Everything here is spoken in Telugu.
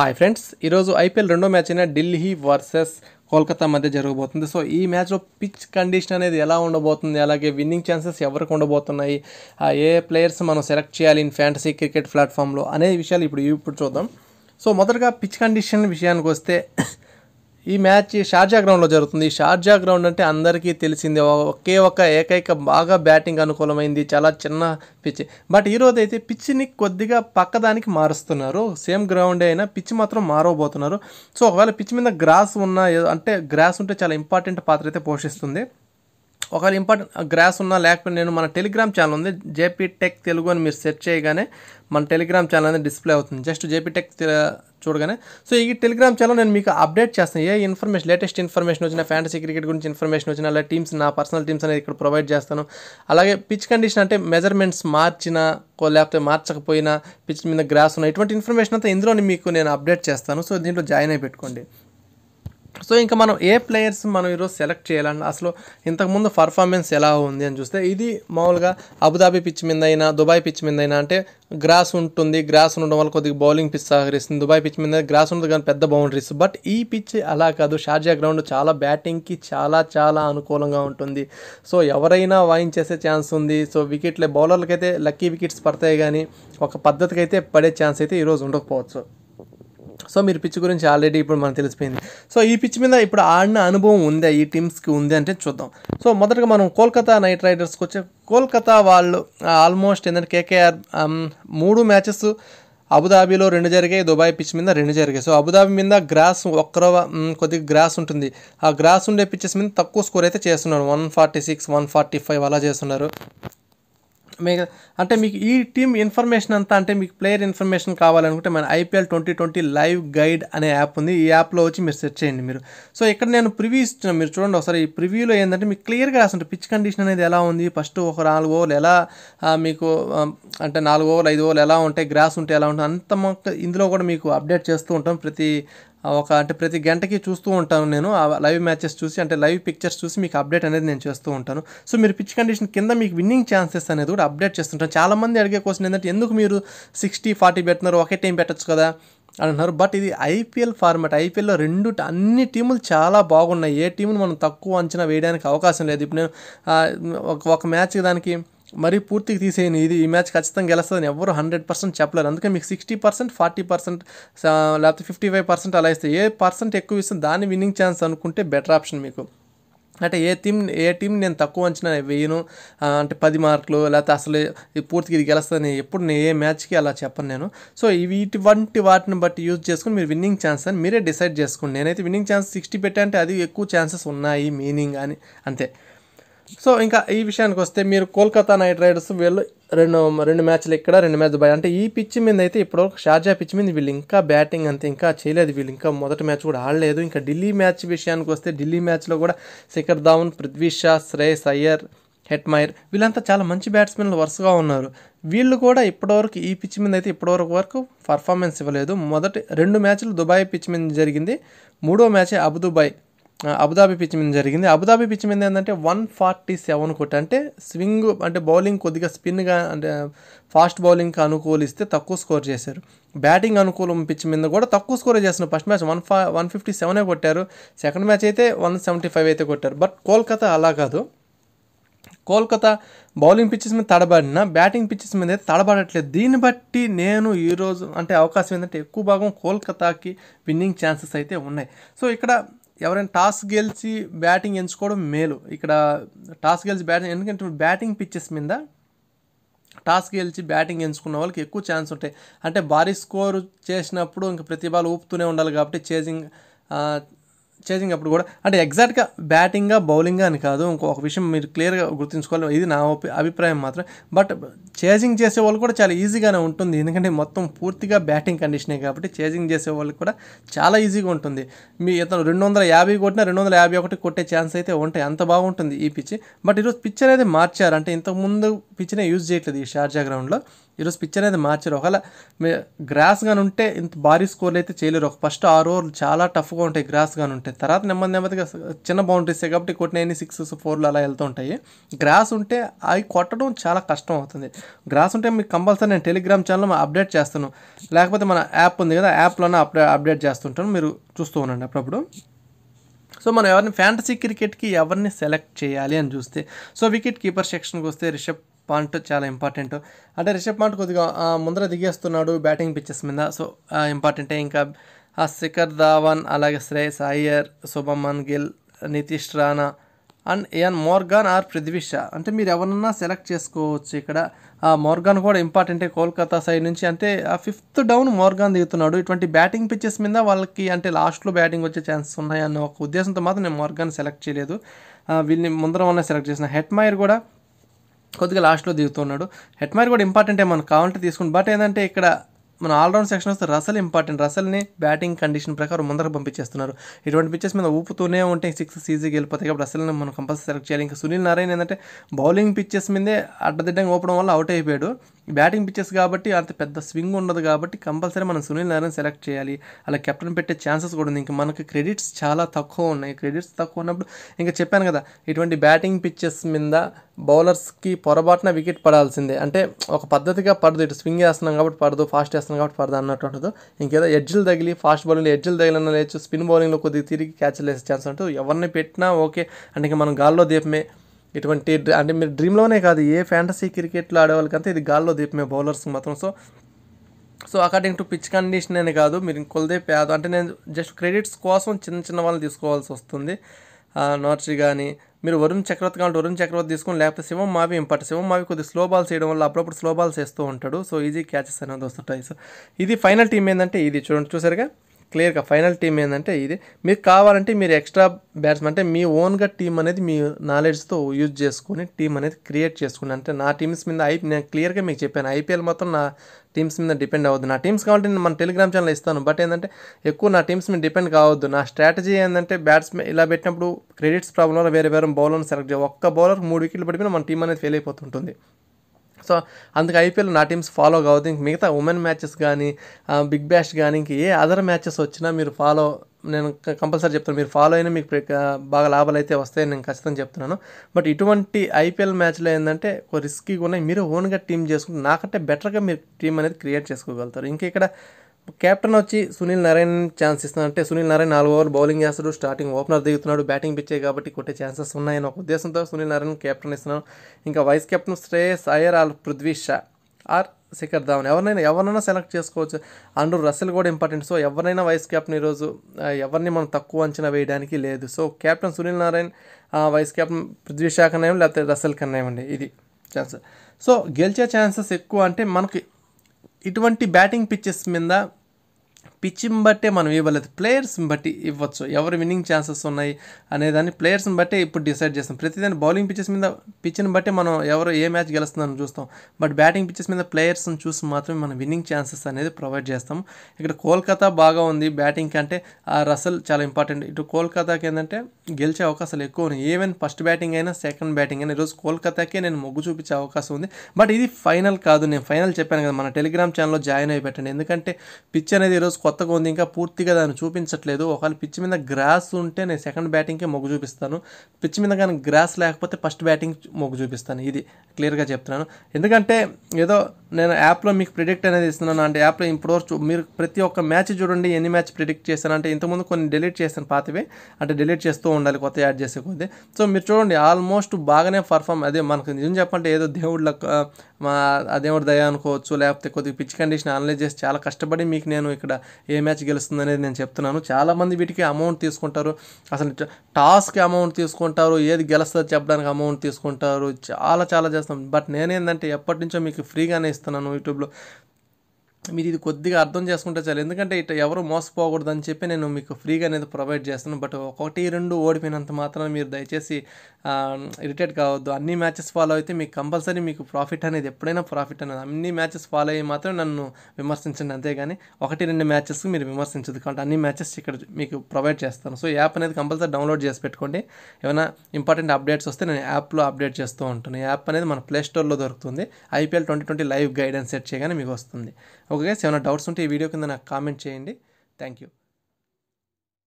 హాయ్ ఫ్రెండ్స్ ఈరోజు ఐపీఎల్ రెండో మ్యాచ్ అయిన ఢిల్లీ వర్సెస్ కోల్కతా మధ్య జరగబోతుంది సో ఈ మ్యాచ్లో పిచ్ కండిషన్ అనేది ఎలా ఉండబోతుంది అలాగే విన్నింగ్ ఛాన్సెస్ ఎవరికి ఉండబోతున్నాయి ఏ ప్లేయర్స్ మనం సెలెక్ట్ చేయాలి ఇన్ ఫ్యాంటసీ క్రికెట్ ప్లాట్ఫామ్లో అనే విషయాలు ఇప్పుడు ఇప్పుడు చూద్దాం సో మొదటగా పిచ్ కండిషన్ విషయానికి వస్తే ఈ మ్యాచ్ షార్జా గ్రౌండ్లో జరుగుతుంది షార్జా గ్రౌండ్ అంటే అందరికీ తెలిసిందే ఒకే ఒక ఏకైక బాగా బ్యాటింగ్ అనుకూలమైంది చాలా చిన్న పిచ్ బట్ ఈరోజు అయితే పిచ్ని కొద్దిగా పక్కదానికి మారుస్తున్నారు సేమ్ గ్రౌండ్ అయినా పిచ్ మాత్రం మారబోతున్నారు సో ఒకవేళ పిచ్ మీద గ్రాస్ ఉన్న అంటే గ్రాస్ ఉంటే చాలా ఇంపార్టెంట్ పాత్ర అయితే పోషిస్తుంది ఒకవేళ ఇంపార్టెంట్ గ్రాస్ ఉన్నా లేకపోతే నేను మన టెలిగ్రామ్ ఛానల్ ఉంది జేపీ టెక్ తెలుగు అని మీరు సెర్చ్ చేయగానే మన టెలిగ్రామ్ ఛానల్ అనేది డిస్ప్లే అవుతుంది జస్ట్ జేపీ టెక్ చూడగానే సో ఈ టెలిగ్రామ్ ఛానల్ నేను మీకు అప్డేట్ చేస్తాను ఏ ఇన్ఫర్మేషన్ లేటెస్ట్ ఇన్ఫర్మేషన్ వచ్చిన ఫ్యాంటసీ క్రికెట్ గురించి ఇన్ఫర్మేషన్ వచ్చిన అలా టీమ్స్ నా పర్సనల్ టీమ్స్ అనేది ఇక్కడ ప్రొవైడ్ చేస్తాను అలాగే పిచ్ కండిషన్ అంటే మెజర్మెంట్స్ మార్చిన లేకపోతే మార్చకపోయినా పిచ్ మీద గ్రాస్ ఉన్నా ఇటువంటి ఇన్ఫర్మేషన్ అంతా ఇందులో మీకు నేను అప్డేట్ చేస్తాను సో దీంట్లో జాయిన్ అయి పెట్టుకోండి సో ఇంకా మనం ఏ ప్లేయర్స్ మనం ఈరోజు సెలెక్ట్ చేయాలని అసలు ఇంతకుముందు పర్ఫార్మెన్స్ ఎలా ఉంది అని చూస్తే ఇది మామూలుగా అబుదాబీ పిచ్ మీద అయినా దుబాయ్ పిచ్ మీద అయినా అంటే గ్రాస్ ఉంటుంది గ్రాస్ ఉండడం వల్ల కొద్దిగా బౌలింగ్ పిచ్ సహకరిస్తుంది దుబాయ్ పిచ్ మీద గ్రాస్ ఉండదు కానీ పెద్ద బౌండరీస్ బట్ ఈ పిచ్ అలా కాదు షార్జా గ్రౌండ్ చాలా బ్యాటింగ్కి చాలా చాలా అనుకూలంగా ఉంటుంది సో ఎవరైనా వాయించేసే ఛాన్స్ ఉంది సో వికెట్లే బౌలర్లకైతే లక్కీ వికెట్స్ పడతాయి కానీ ఒక పద్ధతికి అయితే పడే ఛాన్స్ అయితే ఈరోజు ఉండకపోవచ్చు సో మీరు పిచ్ గురించి ఆల్రెడీ ఇప్పుడు మనకు తెలిసిపోయింది సో ఈ పిచ్ మీద ఇప్పుడు ఆడిన అనుభవం ఉందా ఈ టీమ్స్కి ఉంది అంటే చూద్దాం సో మొదటగా మనం కోల్కతా నైట్ రైడర్స్కి వచ్చే కోల్కతా వాళ్ళు ఆల్మోస్ట్ ఏంటంటే కేకేఆర్ మూడు మ్యాచెస్ అబుదాబీలో రెండు జరిగాయి దుబాయ్ పిచ్ మీద రెండు జరిగాయి సో అబుదాబి మీద గ్రాస్ ఒక్కరో కొద్దిగా గ్రాస్ ఉంటుంది ఆ గ్రాస్ ఉండే పిచ్చెస్ మీద తక్కువ స్కోర్ అయితే చేస్తున్నారు one forty six one forty five అలా చేస్తున్నారు అంటే మీకు ఈ టీం ఇన్ఫర్మేషన్ అంతా అంటే మీకు ప్లేయర్ ఇన్ఫర్మేషన్ కావాలనుకుంటే మన IPL twenty twenty live guide అనే యాప్ ఉంది ఈ యాప్లో వచ్చి మీరు సెర్చ్ చేయండి మీరు సో ఇక్కడ నేను ప్రివ్యూ ఇచ్చిన మీరు చూడండి ఒకసారి ఈ ప్రివ్యూలో ఏంటంటే మీకు క్లియర్గా రాసుంటే పిచ్ కండిషన్ అనేది ఎలా ఉంది ఫస్ట్ ఒక నాలుగు ఓవర్లు ఎలా మీకు అంటే నాలుగు ఓవర్లు ఐదు ఓవర్లు ఎలా ఉంటాయి గ్రాస్ ఉంటే ఎలా ఉంటుంది అంత ఇందులో కూడా మీకు అప్డేట్ చేస్తూ ఉంటాం ప్రతి ఒక అంటే ప్రతి గంటకి చూస్తూ ఉంటాను నేను లైవ్ మ్యాచెస్ చూసి అంటే లైవ్ పిక్చర్స్ చూసి మీకు అప్డేట్ అనేది నేను చేస్తూ ఉంటాను సో మీరు పిచ్ కండిషన్ కింద మీకు విన్నింగ్ ఛాన్సెస్ అనేది కూడా అప్డేట్ చేస్తుంటాను చాలామంది అడిగే క్వశ్చన్ ఏంటంటే ఎందుకు మీరు సిక్స్టీ ఫార్టీ పెట్టినారు ఒకే టైం పెట్టచ్చు కదా అంటున్నారు బట్ ఇది ఐపీఎల్ ఫార్మాట్ ఐపీఎల్లో రెండు అన్ని టీములు చాలా బాగున్నాయి ఏ టీమును మనం తక్కువ అంచనా వేయడానికి అవకాశం లేదు ఇప్పుడు నేను ఒక మ్యాచ్ దానికి మరి పూర్తిగా తీసేయండి ఇది ఈ మ్యాచ్ ఖచ్చితంగా గెలుస్తుందని ఎవరు హండ్రెడ్ పర్సెంట్ చెప్పలేరు అందుకే మీకు సిక్స్టీ పర్సెంట్ ఫార్టీ పర్సెంట్ లేకపోతే ఫిఫ్టీ ఫైవ్ పర్సెంట్ అలా ఇస్తే ఏ పర్సెంట్ ఎక్కువ ఇస్తుంది దాన్ని విన్నింగ్ ఛాన్స్ అనుకుంటే బెటర్ ఆప్షన్ మీకు అంటే ఏ టీమ్ ఏ టీం నేను తక్కువ అంచనా వేయను అంటే పది మార్కులు లేకపోతే అసలు పూర్తిగా ఇది గెలుస్తుంది ఎప్పుడు నేను ఏ మ్యాచ్కి అలా చెప్పను నేను సో వంటి వాటిని బట్టి యూజ్ చేసుకుని మీరు విన్నింగ్ ఛాన్స్ అని మీరే డిసైడ్ చేసుకోండి నేనైతే విన్నింగ్ ఛాన్స్ సిక్స్టీ పెట్టా అంటే అది ఎక్కువ ఛాన్సెస్ ఉన్నాయి మీనింగ్ అని అంతే సో ఇంకా ఈ విషయానికి వస్తే మీరు కోల్కతా నైట్ రైడర్స్ వీళ్ళు రెండు రెండు మ్యాచ్లు ఇక్కడ రెండు మ్యాచ్ దుబాయ్ అంటే ఈ పిచ్ మీద అయితే ఇప్పుడు షార్జా పిచ్ మీద వీళ్ళు ఇంకా బ్యాటింగ్ అంతే ఇంకా చేయలేదు వీళ్ళు ఇంకా మొదటి మ్యాచ్ కూడా ఆడలేదు ఇంకా ఢిల్లీ మ్యాచ్ విషయానికి వస్తే ఢిల్లీ మ్యాచ్లో కూడా శిఖర్ ధావన్ పృథ్వీ షా శ్రేయస్ అయ్యర్ హెట్మైర్ వీళ్ళంతా చాలా మంచి బ్యాట్స్మెన్లు వరుసగా ఉన్నారు వీళ్ళు కూడా ఇప్పటివరకు ఈ పిచ్ మీద అయితే ఇప్పటివరకు వరకు పర్ఫార్మెన్స్ ఇవ్వలేదు మొదటి రెండు మ్యాచ్లు దుబాయ్ పిచ్ మీద జరిగింది మూడో మ్యాచ్ అబుదుబాయ్ అబుదాబి పిచ్ మీద జరిగింది అబుదాబి పిచ్ మీద ఏంటంటే వన్ ఫార్టీ సెవెన్ కొట్టి అంటే స్వింగ్ అంటే బౌలింగ్ కొద్దిగా స్పిన్గా అంటే ఫాస్ట్ బౌలింగ్కి అనుకూలిస్తే తక్కువ స్కోర్ చేశారు బ్యాటింగ్ అనుకూలం పిచ్ మీద కూడా తక్కువ స్కోర్ చేసిన ఫస్ట్ మ్యాచ్ వన్ ఫా వన్ ఫిఫ్టీ సెవెనే కొట్టారు సెకండ్ మ్యాచ్ అయితే వన్ సెవెంటీ ఫైవ్ అయితే కొట్టారు బట్ కోల్కతా అలా కాదు కోల్కతా బౌలింగ్ పిచ్చెస్ మీద తడబడినా బ్యాటింగ్ పిచ్చెస్ మీద అయితే తడబడట్లేదు దీన్ని బట్టి నేను ఈరోజు అంటే అవకాశం ఏంటంటే ఎక్కువ భాగం కోల్కతాకి విన్నింగ్ ఛాన్సెస్ అయితే ఉన్నాయి సో ఇక్కడ ఎవరైనా టాస్ గెలిచి బ్యాటింగ్ ఎంచుకోవడం మేలు ఇక్కడ టాస్ గెలిచి బ్యాటింగ్ ఎందుకంటే బ్యాటింగ్ పిచ్చెస్ మీద టాస్ గెలిచి బ్యాటింగ్ ఎంచుకున్న వాళ్ళకి ఎక్కువ ఛాన్స్ ఉంటాయి అంటే భారీ స్కోర్ చేసినప్పుడు ఇంకా ప్రతి బాల్ ఊపుతూనే ఉండాలి కాబట్టి చేజింగ్ చేసింగ్ అప్పుడు కూడా అంటే ఎగ్జాక్ట్గా బ్యాటింగ్గా బౌలింగ్గా అని కాదు ఇంకొక విషయం మీరు క్లియర్గా గుర్తుంచుకోవాలి ఇది నా అభిప్రాయం మాత్రం బట్ చేసింగ్ చేసే వాళ్ళు కూడా చాలా ఈజీగానే ఉంటుంది ఎందుకంటే మొత్తం పూర్తిగా బ్యాటింగ్ కండిషనే కాబట్టి చేసింగ్ చేసే వాళ్ళకి కూడా చాలా ఈజీగా ఉంటుంది మీ ఇతను రెండు వందల యాభై కొట్టినా రెండు వందల యాభై ఒకటి కొట్టే ఛాన్స్ అయితే ఉంటాయి అంత బాగుంటుంది ఈ పిచ్ బట్ ఈరోజు పిచ్ అనేది మార్చారు అంటే ఇంతకుముందు పిచ్నే యూజ్ చేయట్లేదు ఈ షార్జా గ్రౌండ్లో ఈరోజు పిచ్ అనేది మార్చారు ఒకవేళ మీ గ్రాస్ కానీ ఉంటే ఇంత భారీ స్కోర్లు అయితే చేయలేరు ఒక ఫస్ట్ ఆరు ఓవర్లు చాలా టఫ్గా ఉంటాయి గ్రాస్ కానీ ఉంటాయి తర్వాత నెమ్మది నెమ్మదిగా చిన్న బౌండరీస్ కాబట్టి కొట్టిన ఎన్ని సిక్స్ ఫోర్లు అలా వెళ్తూ ఉంటాయి గ్రాస్ ఉంటే అవి కొట్టడం చాలా కష్టం అవుతుంది గ్రాస్ ఉంటే మీకు కంపల్సరీ నేను టెలిగ్రామ్ ఛానల్ అప్డేట్ చేస్తాను లేకపోతే మన యాప్ ఉంది కదా యాప్లోనే అప్డే అప్డేట్ చేస్తుంటాను మీరు చూస్తూ ఉండండి అప్పుడప్పుడు సో మనం ఎవరిని ఫ్యాంటసీ క్రికెట్కి ఎవరిని సెలెక్ట్ చేయాలి అని చూస్తే సో వికెట్ కీపర్ సెక్షన్కి వస్తే రిషబ్ పాయింట్ చాలా ఇంపార్టెంట్ అంటే రిషబ్ పాంట్ కొద్దిగా ముందర దిగేస్తున్నాడు బ్యాటింగ్ పిచ్చెస్ మీద సో ఇంపార్టెంటే ఇంకా ఆ శిఖర్ ధావన్ అలాగే Shreyas Iyer Shubman Gill Nitish Rana and Eoin Morgan or Prithvi Shaw అంటే మీరు ఎవరన్నా సెలెక్ట్ చేసుకోవచ్చు ఇక్కడ ఆ మోర్గాన్ కూడా ఇంపార్టెంటే కోల్కతా సైడ్ నుంచి అంటే ఆ ఫిఫ్త్ డౌన్ మోర్గాన్ దిగుతున్నాడు ఇటువంటి బ్యాటింగ్ పిచ్చెస్ మీద వాళ్ళకి అంటే లాస్ట్లో బ్యాటింగ్ వచ్చే ఛాన్సెస్ ఉన్నాయన్న ఒక ఉద్దేశంతో మాత్రం నేను మోర్గాన్ సెలెక్ట్ చేయలేదు వీళ్ళని ముందర ఉన్న సెలెక్ట్ చేసిన హెట్ మైర్ కూడా కొద్దిగా లాస్ట్లో దిగుతున్నాడు హెట్మైర్ కూడా ఇంపార్టెంట్ మనకు కావాలంటే తీసుకుని బట్ ఏంటంటే ఇక్కడ మన ఆల్రౌండ్ సెక్షన్ వస్తే రసల్ ఇంపార్టెంట్ రసల్ని బ్యాటింగ్ కండిషన్ ప్రకారం ముందరకు పంపించేస్తున్నారు ఇటువంటి పిచ్చెస్ మీద ఊపుతూనే ఉంటే సిక్స్ సీజీకి వెళ్ళిపోతాయి కాబట్టి రసల్ని మనం కంపల్సరీ సెలెక్ట్ చేయాలి ఇంకా సునీల్ నారాయణ ఏంటంటే బౌలింగ్ పిచ్చెస్ మీదే అడ్డదిడ్డంగా ఊపడం వల్ల అవుట్ అయిపోయాడు బ్యాటింగ్ పిచ్చెస్ కాబట్టి అంత పెద్ద స్వింగ్ ఉండదు కాబట్టి కంపల్సరీ మనం సునీల్ నారాయణ సెలెక్ట్ చేయాలి అలా కెప్టెన్ పెట్టే ఛాన్సెస్ కూడా ఉంది ఇంకా మనకు క్రెడిట్స్ చాలా తక్కువ ఉన్నాయి క్రెడిట్స్ తక్కువ ఉన్నప్పుడు ఇంకా చెప్పాను కదా ఇటువంటి బ్యాటింగ్ పిచ్చెస్ మీద బౌలర్స్కి పొరపాటున వికెట్ పడాల్సిందే అంటే ఒక పద్ధతిగా పడదు ఇటు స్వింగ్ వేస్తున్నాం కాబట్టి పడదు ఫాస్ట్ చేస్తున్నాం కాబట్టి పడదు అన్నట్టు ఉంటుంది ఇంకేదో ఎడ్జిలు తగిలి ఫాస్ట్ బౌలింగ్ ఎడ్జిలు తగిలిన లేచు స్పిన్ బౌలింగ్లో కొద్దిగా తిరిగి క్యాచ్లు వేసే ఛాన్స్ ఉంటుంది ఎవరిని పెట్టినా ఓకే అంటే ఇంకా మనం గాల్లో దీపమే ఇటువంటి అంటే మీరు డ్రీమ్లోనే కాదు ఏ ఫ్యాంటసీ క్రికెట్లో ఆడేవాళ్ళకంతా ఇది గాల్లో దీపమే బౌలర్స్ మాత్రం so so according to pitch condition అనే కాదు మీరు ఇంకొలదే పేద అంటే నేను జస్ట్ క్రెడిట్స్ కోసం చిన్న చిన్న వాళ్ళని తీసుకోవాల్సి వస్తుంది నార్చి కానీ మీరు వరుణ్ చక్రవర్తి కావాలంటే వరుణ్ చక్రవర్తి తీసుకుని లేకపోతే శివం మావి ఇంపార్ట్ శివం మావి కొద్ది స్లో బాల్స్ వేయడం వల్ల అప్పుడప్పుడు స్లో బాల్స్ వేస్తూ ఉంటాడు సో ఈజీ క్యాచెస్ అనేది వస్తుంటాయి సో ఇది ఫైనల్ టీం ఏంటంటే ఇది చూడండి చూసారుగా క్లియర్గా ఫైనల్ టీం ఏంటంటే ఇది మీకు కావాలంటే మీరు ఎక్స్ట్రా బ్యాట్స్మెన్ అంటే మీ ఓన్గా టీం అనేది మీ నాలెడ్జ్తో యూజ్ చేసుకుని టీం అనేది క్రియేట్ చేసుకుని అంటే నా టీమ్స్ మీద ఐ నేను క్లియర్గా మీకు చెప్పాను ఐపీఎల్ మొత్తం నా టీమ్స్ మీద డిపెండ్ అవ్వద్దు నా టీమ్స్ కావాలంటే నేను మన టెలిగ్రామ్ ఛానల్ ఇస్తాను బట్ ఏంటంటే ఎక్కువ నా టీమ్స్ మీద డిపెండ్ కావద్దు నా స్ట్రాటజీ ఏంటంటే బ్యాట్స్మెన్ ఇలా పెట్టినప్పుడు క్రెడిట్స్ ప్రాబ్లం వేరే వేరే బౌలర్ని సెలెక్ట్ చేయాలి ఒక్క బౌలర్ మూడు వికెట్లు పడిపోయినా మన టీం అనేది ఫెయిల్ అయిపోతుంటుంది సో అందుకే ఐపీఎల్ నా టీమ్స్ ఫాలో కావద్దు ఇంక మిగతా ఉమెన్ మ్యాచెస్ కానీ బిగ్ బ్యాష్ కానీ ఇంక ఏ అదర్ మ్యాచెస్ వచ్చినా మీరు ఫాలో నేను కంపల్సరీ చెప్తాను మీరు ఫాలో అయినా మీకు బాగా లాభాలు అయితే వస్తాయని నేను ఖచ్చితంగా చెప్తున్నాను బట్ ఇటువంటి ఐపీఎల్ మ్యాచ్లో ఏంటంటే రిస్కీగా ఉన్నాయి మీరు ఓన్గా టీం చేసుకుంటే నాకంటే బెటర్గా మీరు టీం అనేది క్రియేట్ చేసుకోగలుగుతారు ఇంకా ఇక్కడ కెప్టెన్ వచ్చి సునీల్ నారాయణ ఛాన్స్ అంటే సునీల్ నారాయణ నాలుగు ఓవర్లు బౌలింగ్ చేస్తాడు స్టార్టింగ్ ఓపెనర్ దిగుతున్నాడు బ్యాటింగ్ పిచ్చే కాబట్టి కొట్టే ఛాన్సెస్ ఉన్నాయని ఒక ఉద్దేశంతో సునీల్ నారాయణ కెప్టెన్ ఇస్తున్నాను ఇంకా vice captain Shreyas Iyer or Prithvi Shaw or Shikhar Dhawan ఎవరినైనా ఎవరినైనా సెలెక్ట్ చేసుకోవచ్చు అండ్రూ రస్సెల్ కూడా ఇంపార్టెంట్ సో ఎవరినైనా వైస్ కెప్టెన్ ఈరోజు ఎవరిని మనం తక్కువ అంచనా వేయడానికి లేదు so captain Sunil Narine vice captain Prithvi Shaw కన్నాయం లేకపోతే రసెల్ కన్నా అండి ఇది ఛాన్స్ సో గెలిచే ఛాన్సెస్ ఎక్కువ అంటే మనకి ఇటువంటి బ్యాటింగ్ పిచ్చెస్ మీద పిచ్చిని బట్టే మనం ఇవ్వలేదు ప్లేయర్స్ని బట్టి ఇవ్వచ్చు ఎవరు విన్నింగ్ ఛాన్సెస్ ఉన్నాయి అనే దాన్ని ప్లేయర్స్ని బట్టే ఇప్పుడు డిసైడ్ చేస్తాం ప్రతిదాన్ని బౌలింగ్ పిచ్చెస్ మీద పిచ్చిని బట్టి మనం ఎవరు ఏ మ్యాచ్ గెలుస్తుందని చూస్తాం బట్ బ్యాటింగ్ పిచ్చెస్ మీద ప్లేయర్స్ని చూసి మాత్రమే మనం విన్నింగ్ ఛాన్సెస్ అనేది ప్రొవైడ్ చేస్తాం ఇక్కడ కోల్కతా బాగా ఉంది బ్యాటింగ్ కంటే ఆ రసల్ చాలా ఇంపార్టెంట్ ఇటు కోల్కతాకి ఏంటంటే గెలిచే అవకాశాలు ఎక్కువ ఉన్నాయి ఈవెన్ ఫస్ట్ బ్యాటింగ్ అయినా సెకండ్ బ్యాటింగ్ అయినా ఈరోజు కోల్కతాకే నేను మొగ్గు చూపించే అవకాశం ఉంది బట్ ఇది ఫైనల్ కాదు నేను ఫైనల్ చెప్పాను కదా మన టెలిగ్రామ్ ఛానల్లో జాయిన్ అయిపెట్టండి ఎందుకంటే పిచ్ అనేది ఈరోజు కొత్తగా ఉంది ఇంకా పూర్తిగా దాన్ని చూపించట్లేదు ఒకవేళ పిచ్చి మీద గ్రాస్ ఉంటే నేను సెకండ్ బ్యాటింగ్కే మొగ్గు చూపిస్తాను పిచ్చి మీద కానీ గ్రాస్ లేకపోతే ఫస్ట్ బ్యాటింగ్ మొగ్గు చూపిస్తాను ఇది క్లియర్గా చెప్తున్నాను ఎందుకంటే ఏదో నేను యాప్లో మీకు ప్రిడిక్ట్ అనేది ఇస్తున్నాను అంటే యాప్లో ఇప్పుడు మీరు ప్రతి ఒక్క మ్యాచ్ చూడండి ఎన్ని మ్యాచ్ ప్రిడిక్ట్ చేశాను అంటే ఇంతకుముందు కొన్ని డిలీట్ చేస్తాను పాతవి అంటే డిలీట్ చేస్తూ ఉండాలి కొత్త యాడ్ చేసే కొద్ది సో మీరు చూడండి ఆల్మోస్ట్ బాగానే పర్ఫామ్ అదే మనకు నిజం చెప్పంటే ఏదో దేవుళ్ళ మా దేవుడి దయ అనుకోవచ్చు లేకపోతే కొద్దిగా పిచ్ కండిషన్ అనలైజ్ చేసి చాలా కష్టపడి మీకు నేను ఇక్కడ ఏ మ్యాచ్ గెలుస్తుంది అనేది నేను చెప్తున్నాను చాలామంది వీటికి అమౌంట్ తీసుకుంటారు అసలు టాస్క్ అమౌంట్ తీసుకుంటారు ఏది గెలుస్తుందో చెప్పడానికి అమౌంట్ తీసుకుంటారు చాలా చాలా చేస్తాం బట్ నేనేందంటే ఎప్పటి నుంచో మీకు ఫ్రీగానే ఇస్తున్నాను యూట్యూబ్లో మీరు ఇది కొద్దిగా అర్థం చేసుకుంటే చాలు ఎందుకంటే ఇటు ఎవరు మోసపోకూడదు అని చెప్పి నేను మీకు ఫ్రీగా అనేది ప్రొవైడ్ చేస్తాను బట్ ఒకటి రెండు ఓడిపోయినంత మాత్రం మీరు దయచేసి ఇరిటేట్ కావద్దు అన్ని మ్యాచెస్ ఫాలో అయితే మీకు కంపల్సరీ మీకు ప్రాఫిట్ అనేది ఎప్పుడైనా ప్రాఫిట్ అనేది అన్ని మ్యాచెస్ ఫాలో అయ్యి మాత్రం నన్ను విమర్శించండి అంతేగాని ఒకటి రెండు మ్యాచెస్ మీరు విమర్శించదు కాబట్టి అన్ని మ్యాచెస్ ఇక్కడ మీకు ప్రొవైడ్ చేస్తాను సో యాప్ అనేది కంపల్సరీ డౌన్లోడ్ చేసి పెట్టుకోండి ఏమైనా ఇంపార్టెంట్ అప్డేట్స్ వస్తే నేను యాప్లో అప్డేట్ చేస్తూ ఉంటాను యాప్ అనేది మన ప్లే స్టోర్లో దొరుకుతుంది IPL twenty twenty live guidance set చేయగానే మీకు వస్తుంది ఓకే గైస్ ఏమైనా డౌట్స్ ఉంటే ఈ వీడియో కింద నాకు కామెంట్ చేయండి థ్యాంక్ యూ